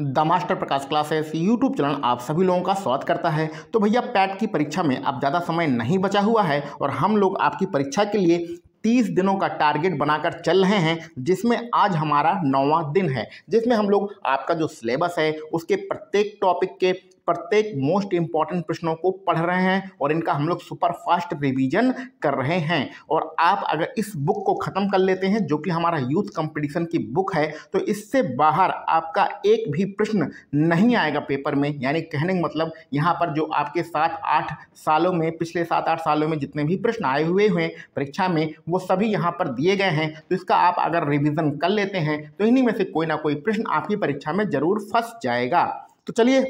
the Master Prakash Classes YouTube channel आप सभी लोगों का स्वागत करता है तो भैया पैट की परीक्षा में अब ज़्यादा समय नहीं बचा हुआ है और हम लोग आपकी परीक्षा के लिए तीस दिनों का टारगेट बनाकर चल रहे हैं जिसमें आज हमारा नौवां दिन है जिसमें हम लोग आपका जो सिलेबस है उसके प्रत्येक टॉपिक के प्रत्येक मोस्ट इंपॉर्टेंट प्रश्नों को पढ़ रहे हैं और इनका हम लोग सुपर फास्ट रिवीजन कर रहे हैं और आप अगर इस बुक को ख़त्म कर लेते हैं जो कि हमारा यूथ कंपटीशन की बुक है तो इससे बाहर आपका एक भी प्रश्न नहीं आएगा पेपर में यानी कहने का मतलब यहाँ पर जो आपके सात आठ सालों में पिछले सात आठ सालों में जितने भी प्रश्न आए हुए हैं परीक्षा में वो सभी यहाँ पर दिए गए हैं तो इसका आप अगर रिविज़न कर लेते हैं तो इन्हीं में से कोई ना कोई प्रश्न आपकी परीक्षा में ज़रूर फंस जाएगा तो चलिए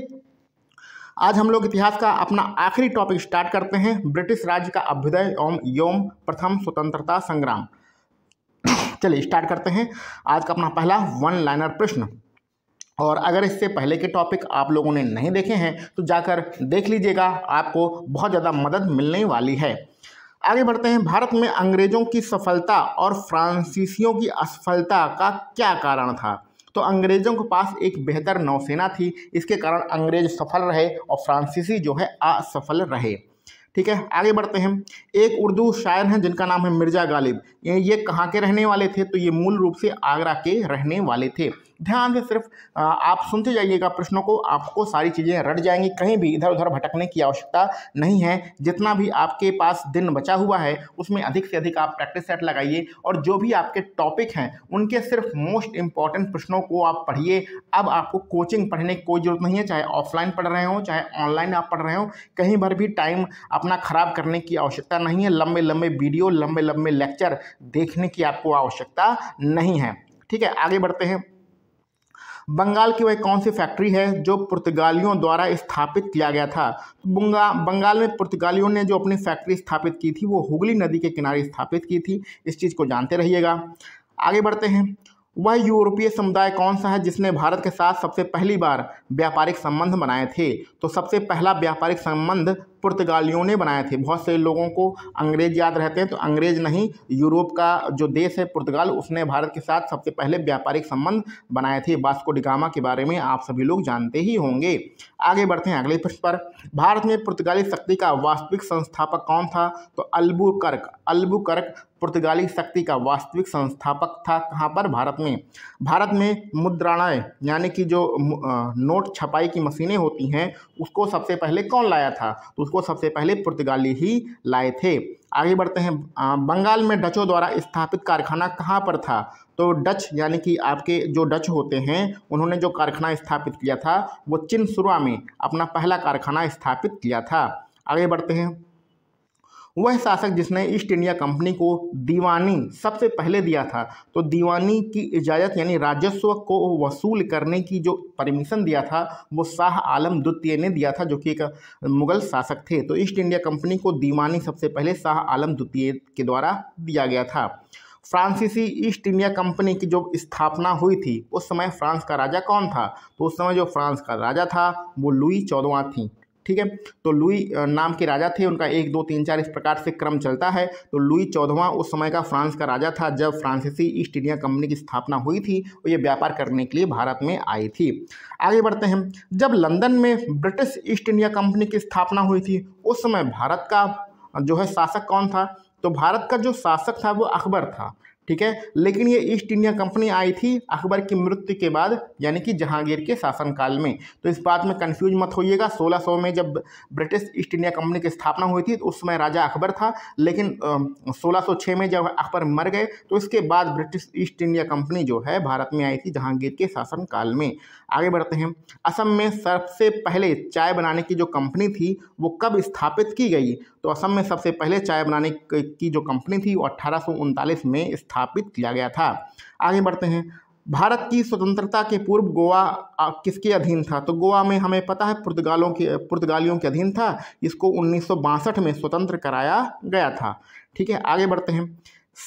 आज हम लोग इतिहास का अपना आखिरी टॉपिक स्टार्ट करते हैं ब्रिटिश राज्य का अभ्युदय एवं यौम प्रथम स्वतंत्रता संग्राम चलिए स्टार्ट करते हैं आज का अपना पहला वन लाइनर प्रश्न और अगर इससे पहले के टॉपिक आप लोगों ने नहीं देखे हैं तो जाकर देख लीजिएगा आपको बहुत ज़्यादा मदद मिलने वाली है आगे बढ़ते हैं भारत में अंग्रेज़ों की सफलता और फ्रांसीसियों की असफलता का क्या कारण था तो अंग्रेजों के पास एक बेहतर नौसेना थी इसके कारण अंग्रेज सफल रहे और फ्रांसीसी जो है असफल रहे ठीक है आगे बढ़ते हैं एक उर्दू शायर हैं जिनका नाम है मिर्ज़ा गालिब ये कहाँ के रहने वाले थे तो ये मूल रूप से आगरा के रहने वाले थे ध्यान से सिर्फ आप सुनते जाइएगा प्रश्नों को आपको सारी चीज़ें रट जाएंगी कहीं भी इधर उधर भटकने की आवश्यकता नहीं है जितना भी आपके पास दिन बचा हुआ है उसमें अधिक से अधिक आप प्रैक्टिस सेट लगाइए और जो भी आपके टॉपिक हैं उनके सिर्फ मोस्ट इंपॉर्टेंट प्रश्नों को आप पढ़िए अब आपको कोचिंग पढ़ने की कोई ज़रूरत नहीं है चाहे ऑफलाइन पढ़ रहे हो चाहे ऑनलाइन आप पढ़ रहे हो कहीं भर भी टाइम अपना ख़राब करने की आवश्यकता नहीं है लंबे लंबे वीडियो लंबे लंबे लेक्चर देखने की आपको आवश्यकता नहीं है ठीक है आगे बढ़ते हैं बंगाल की वह कौन सी फैक्ट्री है जो पुर्तगालियों द्वारा स्थापित किया गया था तो बंगा बंगाल में पुर्तगालियों ने जो अपनी फैक्ट्री स्थापित की थी वो हुगली नदी के किनारे स्थापित की थी इस चीज़ को जानते रहिएगा आगे बढ़ते हैं वह यूरोपीय समुदाय कौन सा है जिसने भारत के साथ सबसे पहली बार व्यापारिक संबंध बनाए थे तो सबसे पहला व्यापारिक संबंध पुर्तगालियों ने बनाए थे बहुत से लोगों को अंग्रेज याद रहते हैं तो अंग्रेज नहीं यूरोप का जो देश है पुर्तगाल उसने भारत के साथ सबसे पहले व्यापारिक संबंध बनाए थे बास्को डिगामा के बारे में आप सभी लोग जानते ही होंगे आगे बढ़ते हैं अगले प्रश्न पर भारत में पुर्तगाली शक्ति का वास्तविक संस्थापक कौन था तो अल्बू कर्क पुर्तगाली शक्ति का वास्तविक संस्थापक था कहाँ पर भारत में भारत में मुद्राणाएँ यानी कि जो नोट छपाई की मशीनें होती हैं उसको सबसे पहले कौन लाया था तो उसको सबसे पहले पुर्तगाली ही लाए थे आगे बढ़ते हैं बंगाल में डचों द्वारा स्थापित कारखाना कहाँ पर था तो डच यानी कि आपके जो डच होते हैं उन्होंने जो कारखाना स्थापित किया था वो चिनसुरा में अपना पहला कारखाना स्थापित किया था आगे बढ़ते हैं वह शासक जिसने ईस्ट इंडिया कंपनी को दीवानी सबसे पहले दिया था तो दीवानी की इजाज़त यानी राजस्व को वसूल करने की जो परमिशन दिया था वो शाह आलम द्वितीय ने दिया था जो कि एक मुग़ल शासक थे तो ईस्ट इंडिया कंपनी को दीवानी सबसे पहले शाह आलम द्वितीय के द्वारा दिया गया था फ्रांसीसी ईस्ट इंडिया कंपनी की जो स्थापना हुई थी उस समय फ्रांस का राजा कौन था तो उस समय जो फ्रांस का राजा था वो लुई चौदवा थी ठीक है तो लुई नाम के राजा थे उनका एक दो तीन चार इस प्रकार से क्रम चलता है तो लुई चौदहवा उस समय का फ्रांस का राजा था जब फ्रांसीसी ईस्ट इंडिया कंपनी की स्थापना हुई थी और ये व्यापार करने के लिए भारत में आई थी आगे बढ़ते हैं जब लंदन में ब्रिटिश ईस्ट इंडिया कंपनी की स्थापना हुई थी उस समय भारत का जो है शासक कौन था तो भारत का जो शासक था वो अकबर था ठीक है लेकिन ये ईस्ट इंडिया कंपनी आई थी अकबर की मृत्यु के बाद यानी कि जहांगीर के शासनकाल में तो इस बात में कंफ्यूज मत होइएगा 1600 में जब ब्रिटिश ईस्ट इंडिया कंपनी की स्थापना हुई थी तो उस समय राजा अकबर था लेकिन 1606 में जब अकबर मर गए तो इसके बाद ब्रिटिश ईस्ट इंडिया कंपनी जो है भारत में आई थी जहांगीर के शासनकाल में आगे बढ़ते हैं असम में सबसे पहले चाय बनाने की जो कंपनी थी वो कब स्थापित की गई तो असम में सबसे पहले चाय बनाने की जो कंपनी थी वो अट्ठारह में स्थापित किया गया था आगे बढ़ते हैं भारत की स्वतंत्रता के पूर्व गोवा किसके अधीन था तो गोवा में हमें पता है पुर्तगालों के पुर्तगालियों के अधीन था इसको उन्नीस में स्वतंत्र कराया गया था ठीक है आगे बढ़ते हैं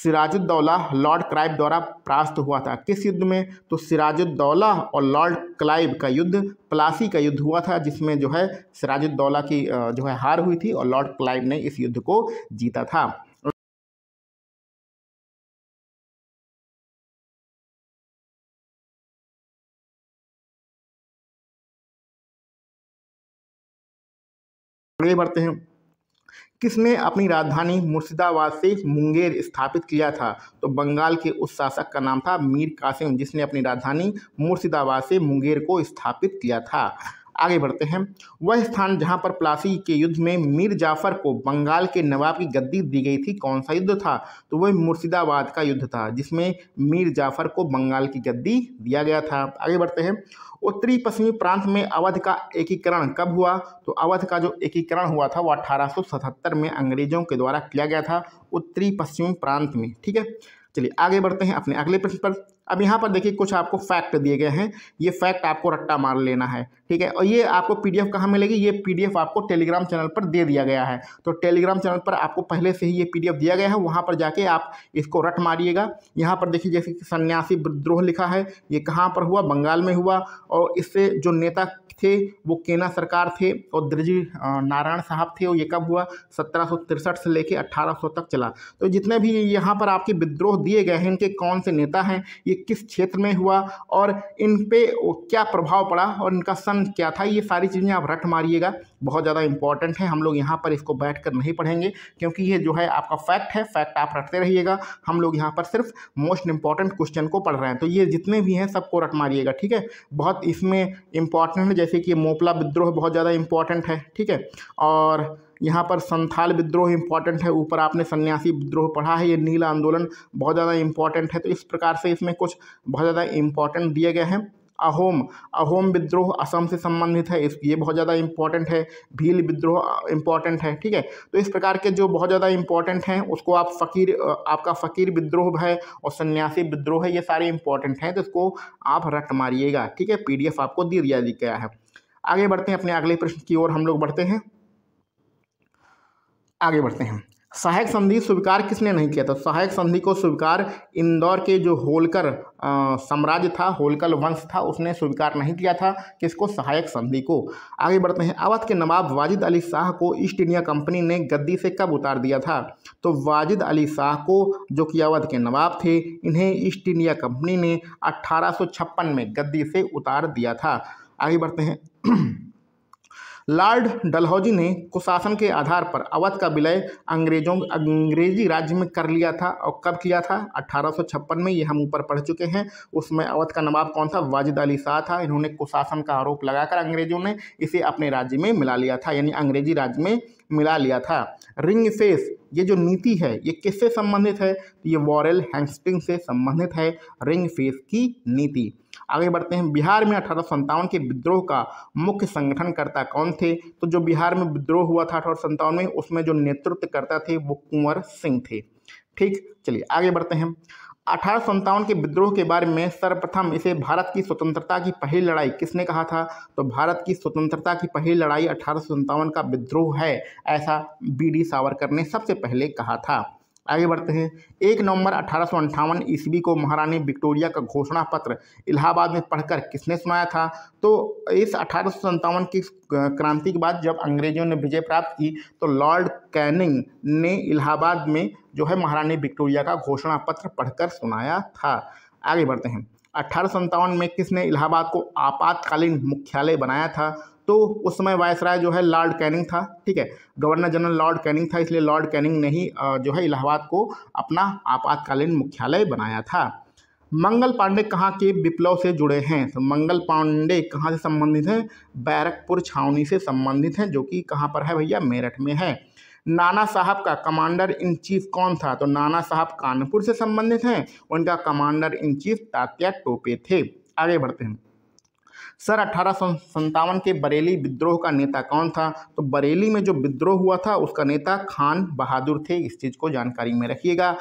सिराजुद्दौला लॉर्ड क्लाइव द्वारा परास्त हुआ था किस युद्ध में तो सिराजुद्दौला और लॉर्ड क्लाइव का युद्ध प्लासी का युद्ध हुआ था जिसमें जो है सिराजुद्दौला की जो है हार हुई थी और लॉर्ड क्लाइव ने इस युद्ध को जीता था आगे बढ़ते हैं किसने अपनी राजधानी मुर्शिदाबाद से मुंगेर स्थापित किया था तो बंगाल के उस शासक का नाम था मीर कासिम जिसने अपनी राजधानी मुर्शिदाबाद से मुंगेर को स्थापित किया था आगे बढ़ते हैं वह स्थान जहां पर प्लासी के युद्ध में मीर जाफर को बंगाल के नवाब की गद्दी दी गई थी कौन सा युद्ध था तो वह मुर्शिदाबाद का युद्ध था जिसमें मीर जाफर को बंगाल की गद्दी दिया गया था आगे बढ़ते हैं उत्तरी पश्चिमी प्रांत में अवध का एकीकरण कब हुआ तो अवध का जो एकीकरण हुआ था वो अठारह में अंग्रेजों के द्वारा किया गया था उत्तरी पश्चिमी प्रांत में ठीक है चलिए आगे बढ़ते हैं अपने अगले प्रश्न पर अब यहाँ पर देखिए कुछ आपको फैक्ट दिए गए हैं ये फैक्ट आपको रट्टा मार लेना है ठीक है और ये आपको पीडीएफ कहाँ मिलेगी ये पीडीएफ आपको टेलीग्राम चैनल पर दे दिया गया है तो टेलीग्राम चैनल पर आपको पहले से ही ये पीडीएफ दिया गया है वहाँ पर जाके आप इसको रट मारिएगा यहाँ पर देखिए जैसे कि सन्यासी विद्रोह लिखा है ये कहाँ पर हुआ बंगाल में हुआ और इससे जो नेता थे वो केना सरकार थे और द्रजी नारायण साहब थे और ये कब हुआ सत्रह से लेके अट्ठारह तक चला तो जितने भी यहाँ पर आपके विद्रोह दिए गए हैं इनके कौन से नेता हैं ये किस क्षेत्र में हुआ और इन पे क्या प्रभाव पड़ा और इनका सन क्या था ये सारी चीज़ें आप रट मारिएगा बहुत ज़्यादा इंपॉर्टेंट है हम लोग यहाँ पर इसको बैठ कर नहीं पढ़ेंगे क्योंकि ये जो है आपका फैक्ट है फैक्ट आप रटते रहिएगा हम लोग यहाँ पर सिर्फ मोस्ट इंपॉर्टेंट क्वेश्चन को पढ़ रहे हैं तो ये जितने भी हैं सबको रट मारिएगा ठीक है बहुत इसमें इंपॉर्टेंट है जैसे कि मोपला विद्रोह बहुत ज़्यादा इंपॉर्टेंट है ठीक है और यहाँ पर संथाल विद्रोह इंपॉर्टेंट है ऊपर आपने सन्यासी विद्रोह पढ़ा है ये नील आंदोलन बहुत ज़्यादा इंपॉर्टेंट है तो इस प्रकार से इसमें कुछ बहुत ज़्यादा इंपॉर्टेंट दिए गए हैं अहोम अहोम विद्रोह असम से संबंधित है इस ये बहुत ज़्यादा इंपॉर्टेंट है भील विद्रोह इंपॉर्टेंट है ठीक है तो इस प्रकार के जो बहुत ज़्यादा इंपॉर्टेंट हैं उसको आप फ़कीर आपका फ़कीर विद्रोह है और सन्यासी विद्रोह है ये सारे इंपॉर्टेंट हैं तो इसको आप रट मारिएगा ठीक है पी आपको दे दिया गया है आगे बढ़ते हैं अपने अगले प्रश्न की ओर हम लोग बढ़ते हैं आगे बढ़ते हैं सहायक संधि स्वीकार किसने नहीं किया था सहायक संधि को स्वीकार इंदौर के जो होलकर साम्राज्य था होलकर वंश था उसने स्वीकार नहीं किया था किसको सहायक संधि को आगे बढ़ते हैं अवध के नवाब वाजिद अली शाह को ईस्ट इंडिया कंपनी ने गद्दी से कब उतार दिया था तो वाजिद अली शाह को जो कि अवध के नवाब थे इन्हें ईस्ट इंडिया कंपनी ने अट्ठारह में गद्दी से उतार दिया था आगे बढ़ते हैं लॉर्ड डलहौजी ने कुशासन के आधार पर अवध का विलय अंग्रेजों अंग्रेजी राज्य में कर लिया था और कब किया था अठारह में ये हम ऊपर पढ़ चुके हैं उसमें अवध का नवाब कौन था वाजिद अली शाह था इन्होंने कुशासन का आरोप लगाकर अंग्रेजों ने इसे अपने राज्य में मिला लिया था यानी अंग्रेजी राज्य में मिला लिया था रिंग फेस ये जो नीति है ये किससे संबंधित है ये वॉरल हैंगस्टिंग से संबंधित है रिंग फेस की नीति आगे बढ़ते हैं बिहार में अठारह के विद्रोह का मुख्य संगठनकर्ता कौन थे तो जो बिहार में विद्रोह हुआ था अठारह में उसमें जो नेतृत्वकर्ता थे वो कुंवर सिंह थे ठीक चलिए आगे बढ़ते हैं अठारह के विद्रोह के बारे में सर्वप्रथम इसे भारत की स्वतंत्रता की पहली लड़ाई किसने कहा था तो भारत की स्वतंत्रता की पहली लड़ाई अठारह का विद्रोह है ऐसा बी डी सावरकर ने सबसे पहले कहा था आगे बढ़ते हैं एक नवंबर अठारह ईस्वी को महारानी विक्टोरिया का घोषणा पत्र इलाहाबाद में पढ़कर किसने सुनाया था तो इस अठारह की क्रांति के बाद जब अंग्रेजों ने विजय प्राप्त की तो लॉर्ड कैनिंग ने इलाहाबाद में जो है महारानी विक्टोरिया का घोषणा पत्र पढ़कर सुनाया था आगे बढ़ते हैं अठारह में किसने इलाहाबाद को आपातकालीन मुख्यालय बनाया था तो उस समय वायसराय जो है लॉर्ड कैनिंग था ठीक है गवर्नर जनरल लॉर्ड कैनिंग था इसलिए लॉर्ड कैनिंग ने ही जो है इलाहाबाद को अपना आपातकालीन मुख्यालय बनाया था मंगल पांडे कहाँ के विप्लव से जुड़े हैं तो मंगल पांडे कहाँ से संबंधित हैं बैरकपुर छावनी से संबंधित हैं जो कि कहाँ पर है भैया मेरठ में है नाना साहब का कमांडर इन चीफ कौन था तो नाना साहब कानपुर से संबंधित हैं उनका commander in chief Tatya Tope थे आगे बढ़ते हैं सर अठारह के बरेली विद्रोह का नेता कौन था तो बरेली में जो विद्रोह हुआ था उसका नेता खान बहादुर थे इस चीज़ को जानकारी में रखिएगा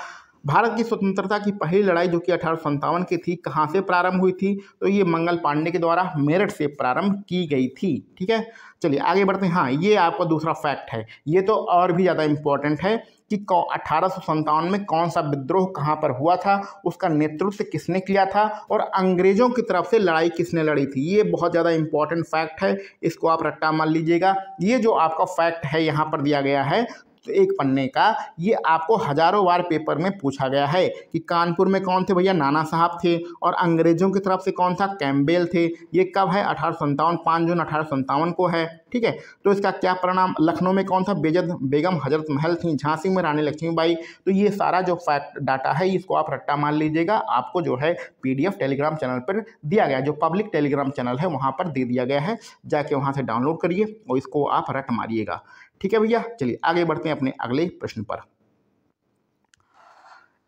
भारत की स्वतंत्रता की पहली लड़ाई जो कि अठारह की थी कहाँ से प्रारंभ हुई थी तो ये मंगल पांडे के द्वारा मेरठ से प्रारंभ की गई थी ठीक है चलिए आगे बढ़ते हैं हाँ ये आपका दूसरा फैक्ट है ये तो और भी ज़्यादा इम्पॉर्टेंट है कि अठारह में कौन सा विद्रोह कहाँ पर हुआ था उसका नेतृत्व किसने किया था और अंग्रेज़ों की तरफ से लड़ाई किसने लड़ी थी ये बहुत ज़्यादा इंपॉर्टेंट फैक्ट है इसको आप रट्टा मान लीजिएगा ये जो आपका फैक्ट है यहाँ पर दिया गया है एक पन्ने का ये आपको हजारों बार पेपर में पूछा गया है कि कानपुर में कौन थे भैया नाना साहब थे और अंग्रेजों की तरफ से कौन था कैम्बेल थे ये कब है अठारह सौ पाँच जून अठारह को है ठीक है तो इसका क्या परिणाम लखनऊ में कौन था बेजद बेगम हजरत महल थी झांसी में रानी लक्ष्मीबाई तो ये सारा जो फैक्ट डाटा है इसको आप रट्टा मान लीजिएगा आपको जो है पीडीएफ टेलीग्राम चैनल पर दिया गया जो पब्लिक टेलीग्राम चैनल है वहाँ पर दे दिया गया है जाके वहाँ से डाउनलोड करिए और इसको आप रट मारिएगा ठीक है भैया चलिए आगे बढ़ते हैं अपने अगले प्रश्न पर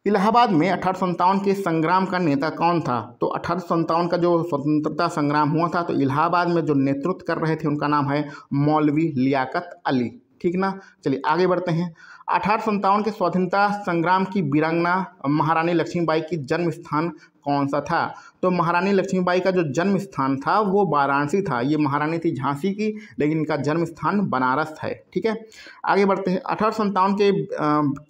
इलाहाबाद में अठारह के संग्राम का नेता कौन था तो अठारह का जो स्वतंत्रता संग्राम हुआ था तो इलाहाबाद में जो नेतृत्व कर रहे थे उनका नाम है मौलवी लियाकत अली ठीक ना चलिए आगे बढ़ते हैं अठारह के स्वाधीनता संग्राम की वीरांगना महारानी लक्ष्मीबाई की जन्म स्थान कौन सा था तो महारानी लक्ष्मीबाई का जो जन्म स्थान था वो वाराणसी था ये महारानी थी झांसी की लेकिन इनका जन्म स्थान बनारस है ठीक है आगे बढ़ते हैं अठारह संतावन के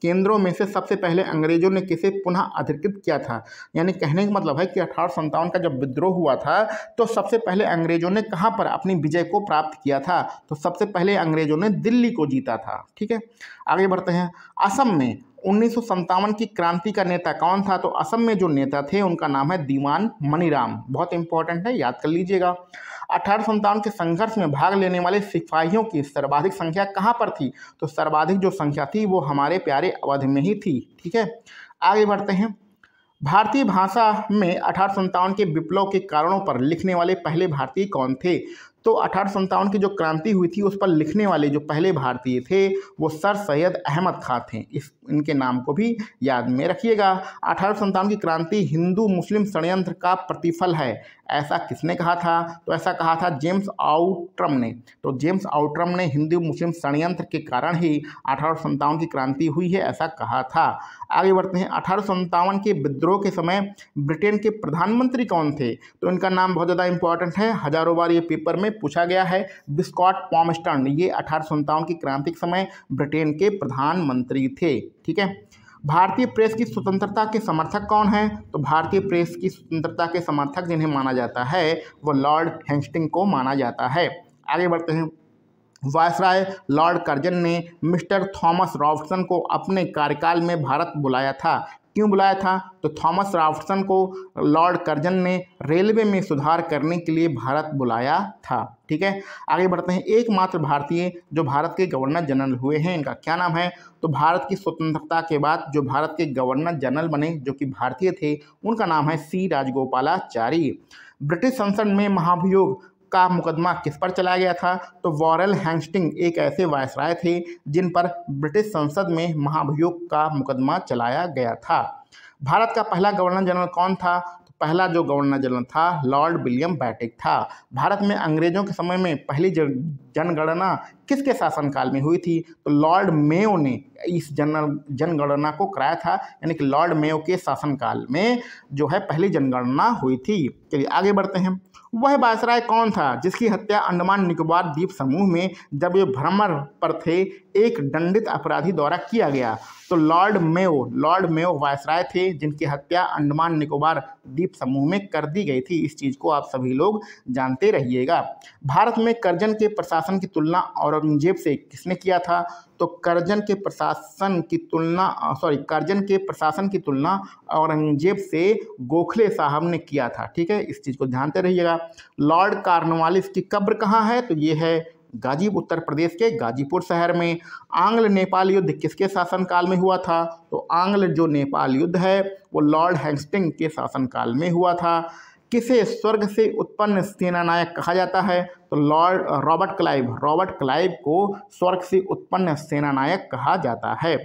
केंद्रों में से सबसे पहले अंग्रेजों ने किसे पुनः अधिकृत किया था यानी कहने का मतलब है कि अठारह संतावन का जब विद्रोह हुआ था तो सबसे पहले अंग्रेजों ने कहाँ पर अपनी विजय को प्राप्त किया था तो सबसे पहले अंग्रेजों ने दिल्ली को जीता था ठीक है आगे बढ़ते हैं असम में उन्नीस की क्रांति का नेता कौन था तो असम में जो नेता थे उनका नाम है दीवान मनीराम बहुत इंपॉर्टेंट है याद कर लीजिएगा अठारह के संघर्ष में भाग लेने वाले सिपाहियों की सर्वाधिक संख्या कहाँ पर थी तो सर्वाधिक जो संख्या थी वो हमारे प्यारे अवध में ही थी ठीक है आगे बढ़ते हैं भारतीय भाषा में अठारह के विप्लव के कारणों पर लिखने वाले पहले भारतीय कौन थे तो अठारह की जो क्रांति हुई थी उस पर लिखने वाले जो पहले भारतीय थे वो सर सैयद अहमद खां थे इस इनके नाम को भी याद में रखिएगा अठारह की क्रांति हिंदू मुस्लिम षडयंत्र का प्रतिफल है ऐसा किसने कहा था तो ऐसा कहा था जेम्स आउट्रम ने तो जेम्स आउट्रम ने हिंदू मुस्लिम षडयंत्र के कारण ही अठारह की क्रांति हुई है ऐसा कहा था आगे बढ़ते हैं अठारह के विद्रोह के समय ब्रिटेन के प्रधानमंत्री कौन थे तो इनका नाम बहुत ज़्यादा इंपॉर्टेंट है हजारों बार ये पेपर में पूछा गया है बिस्कॉट पॉमस्टर्न ये अठारह की क्रांति के समय ब्रिटेन के प्रधानमंत्री थे ठीक है भारतीय प्रेस की स्वतंत्रता के समर्थक कौन हैं तो भारतीय प्रेस की स्वतंत्रता के समर्थक जिन्हें माना जाता है वो लॉर्ड हेंस्टिंग को माना जाता है आगे बढ़ते हैं वायसराय लॉर्ड कर्जन ने मिस्टर थॉमस रॉबसन को अपने कार्यकाल में भारत बुलाया था क्यों बुलाया था तो थॉमस राफ्टसन को लॉर्ड कर्जन ने रेलवे में सुधार करने के लिए भारत बुलाया था ठीक है आगे बढ़ते हैं एकमात्र भारतीय जो भारत के गवर्नर जनरल हुए हैं इनका क्या नाम है तो भारत की स्वतंत्रता के बाद जो भारत के गवर्नर जनरल बने जो कि भारतीय थे उनका नाम है सी राजगोपालाचारी ब्रिटिश संसद में महाभियोग का मुकदमा किस पर चलाया गया था तो वॉरल हैंस्टिंग एक ऐसे वायसराय थे जिन पर ब्रिटिश संसद में महाभियोग का मुकदमा चलाया गया था भारत का पहला गवर्नर जनरल कौन था तो पहला जो गवर्नर जनरल था लॉर्ड विलियम बैटिक था भारत में अंग्रेजों के समय में पहली जनगणना किसके शासनकाल में हुई थी तो लॉर्ड मेयो ने इस जन जनगणना को कराया था यानी कि लॉर्ड मेयो के शासनकाल में जो है पहली जनगणना हुई थी चलिए आगे बढ़ते हैं वह बासराय कौन था जिसकी हत्या अंडमान निकोबार द्वीप समूह में जब ये भ्रमर पर थे एक दंडित अपराधी द्वारा किया गया तो Lord Mayo Lord Mayo viceroy थे जिनकी हत्या अंडमान निकोबार द्वीप समूह में कर दी गई थी इस चीज़ को आप सभी लोग जानते रहिएगा भारत में करजन के प्रशासन प्रशासन की तुलना औरंगजेब से किसने किया था तो करजन के प्रशासन की तुलना सॉरी करजन के प्रशासन की तुलना औरंगजेब से गोखले साहब ने किया था ठीक है इस चीज़ को ध्यान से रहिएगा लॉर्ड कार्नवालिस की कब्र कहाँ है तो ये है गाजीप उत्तर प्रदेश के गाजीपुर शहर में आंग्ल नेपाल युद्ध किसके शासनकाल में हुआ था तो आंग्ल जो नेपाल युद्ध है वो लॉर्ड हैंगस्टिंग के शासनकाल में हुआ था किसे स्वर्ग से उत्पन्न सेनानायक कहा जाता है तो Lord Robert Clive Robert Clive को स्वर्ग से उत्पन्न सेनानायक कहा जाता है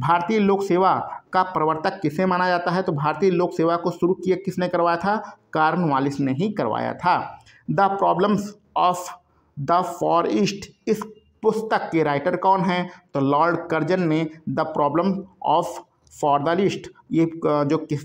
भारतीय लोक सेवा का प्रवर्तक किसे माना जाता है तो भारतीय लोक सेवा को शुरू किया किसने करवाया था वालिस ने ही करवाया था the problems of the forest इस पुस्तक के राइटर कौन हैं तो लॉर्ड कर्जन ने the problem of for the list ये जो किस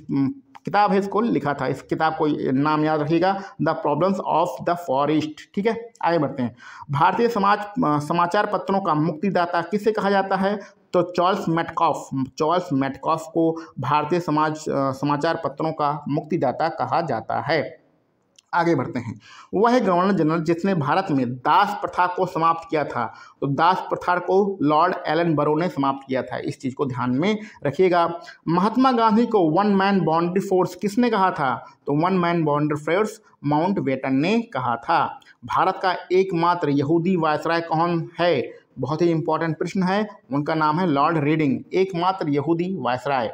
किताब है इसको लिखा था इस किताब को नाम याद रखिएगा the problems of the forest ठीक है आगे बढ़ते हैं भारतीय समाज समाचार पत्रों का मुक्तिदाता किसे कहा जाता है तो चार्ल्स मेटकॉफ चार्ल्स मेटकॉफ को भारतीय समाज समाचार पत्रों का मुक्तिदाता कहा जाता है आगे बढ़ते हैं वह गवर्नर जनरल जिसने भारत में दास प्रथा को समाप्त किया था तो दास प्रथा को लॉर्ड एलन बरो ने समाप्त किया था इस चीज़ को ध्यान में रखिएगा महात्मा गांधी को वन मैन बाउंड्री फोर्स किसने कहा था तो one man boundary force Mountbatten ने कहा था भारत का एकमात्र यहूदी वायसराय कौन है बहुत ही इंपॉर्टेंट प्रश्न है उनका नाम है लॉर्ड रीडिंग एकमात्र यहूदी वायसराय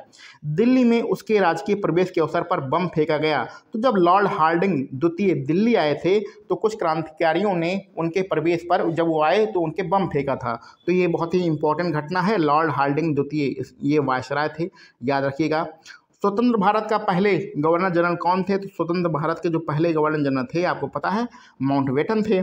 दिल्ली में उसके राजकीय प्रवेश के अवसर पर बम फेंका गया तो जब लॉर्ड हार्डिंग द्वितीय दिल्ली आए थे तो कुछ क्रांतिकारियों ने उनके प्रवेश पर जब वो आए तो उनके बम फेंका था तो ये बहुत ही इंपॉर्टेंट घटना है लॉर्ड हार्डिंग द्वितीय ये वायसराय थे याद रखिएगा स्वतंत्र भारत का पहले गवर्नर जनरल कौन थे तो स्वतंत्र भारत के जो पहले गवर्नर जनरल थे आपको पता है वेटन थे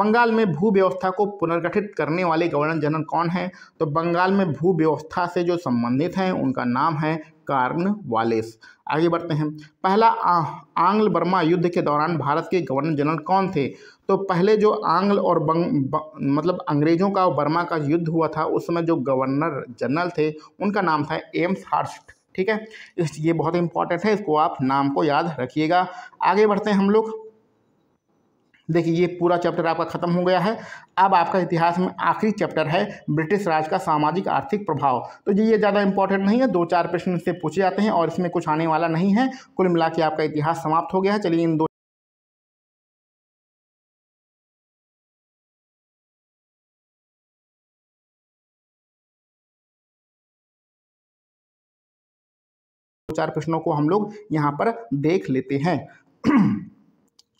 बंगाल में भू व्यवस्था को पुनर्गठित करने वाले गवर्नर जनरल कौन है तो बंगाल में भू व्यवस्था से जो संबंधित हैं उनका नाम है कार्न वालेस आगे बढ़ते हैं पहला आंग्ल बर्मा युद्ध के दौरान भारत के गवर्नर जनरल कौन थे तो पहले जो आंग्ल और बंग ब, मतलब अंग्रेजों का और बर्मा का युद्ध हुआ था उस समय जो गवर्नर जनरल थे उनका नाम था एम्स हार्स्ट ठीक है इस ये बहुत इंपॉर्टेंट है इसको आप नाम को याद रखिएगा आगे बढ़ते हैं हम लोग देखिए ये पूरा चैप्टर आपका खत्म हो गया है अब आपका इतिहास में आखिरी चैप्टर है ब्रिटिश राज का सामाजिक आर्थिक प्रभाव तो ये ज़्यादा इंपॉर्टेंट नहीं है दो चार प्रश्न से पूछे जाते हैं और इसमें कुछ आने वाला नहीं है कुल मिला आपका इतिहास समाप्त हो गया है चलिए इन दो चार प्रश्नों को हम लोग यहाँ पर देख लेते हैं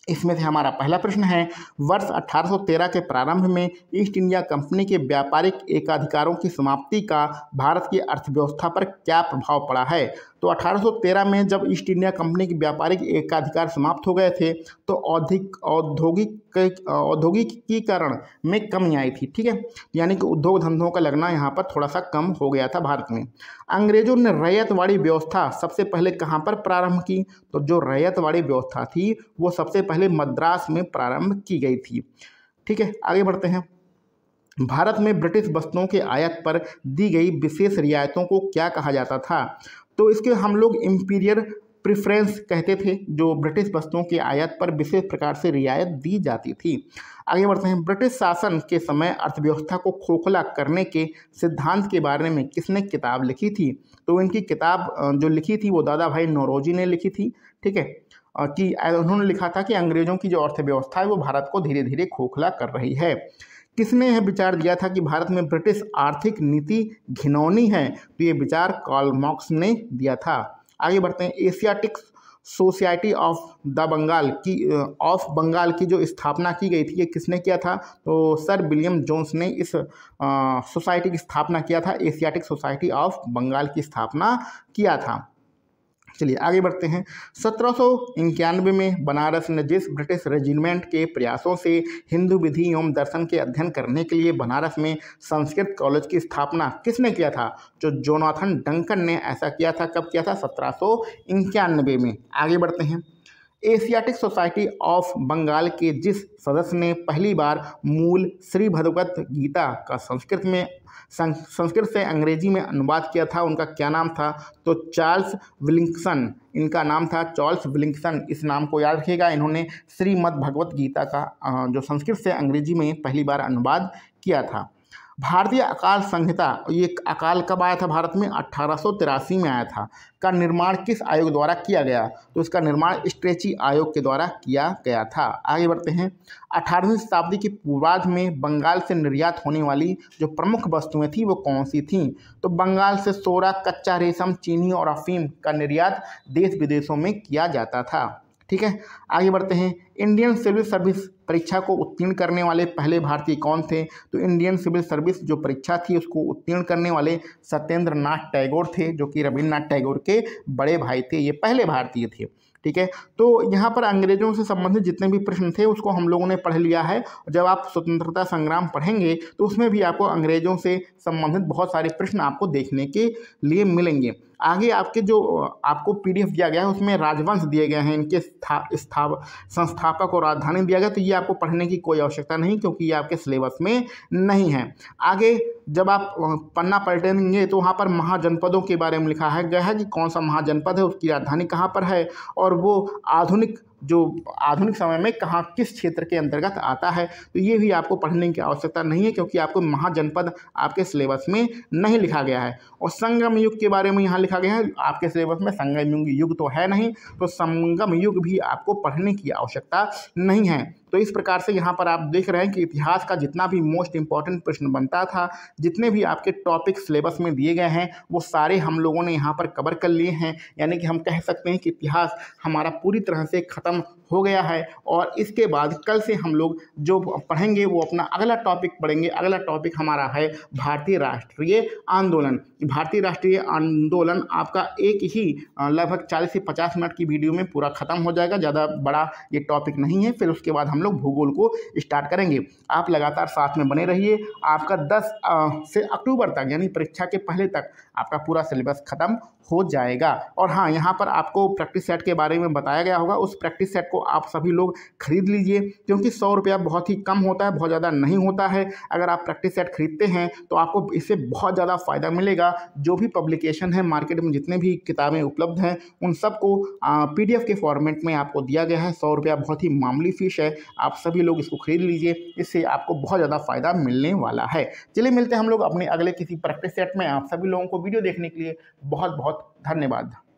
इसमें से हमारा पहला प्रश्न है वर्ष 1813 के प्रारंभ में ईस्ट इंडिया कंपनी के व्यापारिक एकाधिकारों की समाप्ति का भारत की अर्थव्यवस्था पर क्या प्रभाव पड़ा है तो 1813 में जब ईस्ट इंडिया कंपनी के व्यापारिक एकाधिकार समाप्त हो गए थे तो औद्योगिक औद्योगिकीकरण में कमी आई थी ठीक है यानी कि उद्योग धंधों का लगना यहाँ पर थोड़ा सा कम हो गया था भारत में अंग्रेजों ने रैयतवाड़ी व्यवस्था सबसे पहले कहाँ पर प्रारंभ की तो जो रैयतवाड़ी व्यवस्था थी वो सबसे पहले मद्रास में प्रारंभ की गई थी ठीक है आगे बढ़ते हैं भारत में ब्रिटिश वस्तुओं के आयात पर दी गई विशेष रियायतों को क्या कहा जाता था तो इसके हम लोग इम्पीरियर प्रिफ्रेंस कहते थे जो ब्रिटिश वस्तुओं के आयात पर विशेष प्रकार से रियायत दी जाती थी आगे बढ़ते हैं ब्रिटिश शासन के समय अर्थव्यवस्था को खोखला करने के सिद्धांत के बारे में किसने किताब लिखी थी तो इनकी किताब जो लिखी थी वो दादा भाई नौरोजी ने लिखी थी ठीक है कि उन्होंने लिखा था कि अंग्रेजों की जो अर्थव्यवस्था है वो भारत को धीरे धीरे खोखला कर रही है किसने यह विचार दिया था कि भारत में ब्रिटिश आर्थिक नीति घिनौनी है तो ये विचार कार्ल मॉक्स ने दिया था आगे बढ़ते हैं Asiatic Society of the Bengal की ऑफ बंगाल की जो स्थापना की गई थी ये किसने किया था तो सर विलियम जोन्स ने इस सोसाइटी की स्थापना किया था एशियाटिक सोसाइटी ऑफ बंगाल की स्थापना किया था चलिए आगे बढ़ते हैं सत्रह में बनारस ने जिस ब्रिटिश रेजिमेंट के प्रयासों से हिंदू विधि एवं दर्शन के अध्ययन करने के लिए बनारस में संस्कृत कॉलेज की स्थापना किसने किया था जो जोनाथन डंकन ने ऐसा किया था कब किया था सत्रह में आगे बढ़ते हैं एशियाटिक सोसाइटी ऑफ बंगाल के जिस सदस्य ने पहली बार मूल श्री भगवत गीता का संस्कृत में संस्कृत से अंग्रेजी में अनुवाद किया था उनका क्या नाम था तो चार्ल्स विलिंगसन इनका नाम था चार्ल्स विलिंगसन इस नाम को याद रखिएगा इन्होंने श्रीमद भगवत गीता का जो संस्कृत से अंग्रेजी में पहली बार अनुवाद किया था भारतीय अकाल संहिता ये अकाल कब आया था भारत में अट्ठारह में आया था का निर्माण किस आयोग द्वारा किया गया तो इसका निर्माण स्ट्रेची आयोग के द्वारा किया गया था आगे बढ़ते हैं अठारहवीं शताब्दी के पूर्वाध में बंगाल से निर्यात होने वाली जो प्रमुख वस्तुएं थी वो कौन सी थीं तो बंगाल से सोरा कच्चा रेशम चीनी और अफीम का निर्यात देश विदेशों में किया जाता था ठीक है आगे बढ़ते हैं इंडियन सिविल सर्विस परीक्षा को उत्तीर्ण करने वाले पहले भारतीय कौन थे तो इंडियन सिविल सर्विस जो परीक्षा थी उसको उत्तीर्ण करने वाले सत्येंद्र नाथ टैगोर थे जो कि रविन्द्रनाथ टैगोर के बड़े भाई थे ये पहले भारतीय थे ठीक है तो यहाँ पर अंग्रेजों से संबंधित जितने भी प्रश्न थे उसको हम लोगों ने पढ़ लिया है जब आप स्वतंत्रता संग्राम पढ़ेंगे तो उसमें भी आपको अंग्रेजों से संबंधित बहुत सारे प्रश्न आपको देखने के लिए मिलेंगे आगे आपके जो आपको पीडीएफ दिया गया है उसमें राजवंश दिए गए हैं इनके स्था, स्था, संस्था अध्यापक और राजधानी दिया गया तो ये आपको पढ़ने की कोई आवश्यकता नहीं क्योंकि ये आपके सिलेबस में नहीं है आगे जब आप पन्ना पलटेंगे तो वहाँ पर महाजनपदों के बारे में लिखा है गया है कि कौन सा महाजनपद है उसकी राजधानी कहाँ पर है और वो आधुनिक जो आधुनिक समय में कहाँ किस क्षेत्र के अंतर्गत आता है तो ये भी आपको पढ़ने की आवश्यकता नहीं है क्योंकि आपको महाजनपद आपके सिलेबस में नहीं लिखा गया है और संगम युग के बारे में यहाँ लिखा गया है आपके सिलेबस में संगम युग युग तो है नहीं तो संगम युग भी आपको पढ़ने की आवश्यकता नहीं है तो इस प्रकार से यहाँ पर आप देख रहे हैं कि इतिहास का जितना भी मोस्ट इंपॉर्टेंट प्रश्न बनता था जितने भी आपके टॉपिक सिलेबस में दिए गए हैं वो सारे हम लोगों ने यहाँ पर कवर कर लिए हैं यानी कि हम कह सकते हैं कि इतिहास हमारा पूरी तरह से ख़त्म வணக்கம் हो गया है और इसके बाद कल से हम लोग जो पढ़ेंगे वो अपना अगला टॉपिक पढ़ेंगे अगला टॉपिक हमारा है भारतीय राष्ट्रीय आंदोलन भारतीय राष्ट्रीय आंदोलन आपका एक ही लगभग चालीस से पचास मिनट की वीडियो में पूरा ख़त्म हो जाएगा ज़्यादा बड़ा ये टॉपिक नहीं है फिर उसके बाद हम लोग भूगोल को स्टार्ट करेंगे आप लगातार साथ में बने रहिए आपका दस से अक्टूबर तक यानी परीक्षा के पहले तक आपका पूरा सिलेबस ख़त्म हो जाएगा और हाँ यहाँ पर आपको प्रैक्टिस सेट के बारे में बताया गया होगा उस प्रैक्टिस सेट को आप सभी लोग खरीद लीजिए क्योंकि सौ रुपया बहुत ही कम होता है बहुत ज़्यादा नहीं होता है अगर आप प्रैक्टिस सेट खरीदते हैं तो आपको इससे बहुत ज़्यादा फ़ायदा मिलेगा जो भी पब्लिकेशन है मार्केट में जितने भी किताबें उपलब्ध हैं उन सबको पी के फॉर्मेट में आपको दिया गया है सौ रुपया बहुत ही मामूली फ़ीस है आप सभी लोग इसको खरीद लीजिए इससे आपको बहुत ज़्यादा फ़ायदा मिलने वाला है चलिए मिलते हैं हम लोग अपने अगले किसी प्रैक्टिस सेट में आप सभी लोगों को वीडियो देखने के लिए बहुत बहुत धन्यवाद